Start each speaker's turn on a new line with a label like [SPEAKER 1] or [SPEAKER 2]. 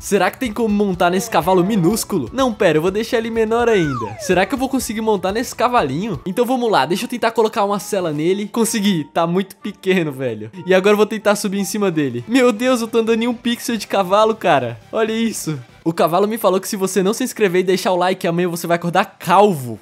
[SPEAKER 1] Será que tem como montar nesse cavalo minúsculo? Não, pera, eu vou deixar ele menor ainda. Será que eu vou conseguir montar nesse cavalinho? Então vamos lá, deixa eu tentar colocar uma cela nele. Consegui, tá muito pequeno, velho. E agora eu vou tentar subir em cima dele. Meu Deus, eu tô andando em um pixel de cavalo, cara. Olha isso. O cavalo me falou que se você não se inscrever e deixar o like, amanhã você vai acordar calvo.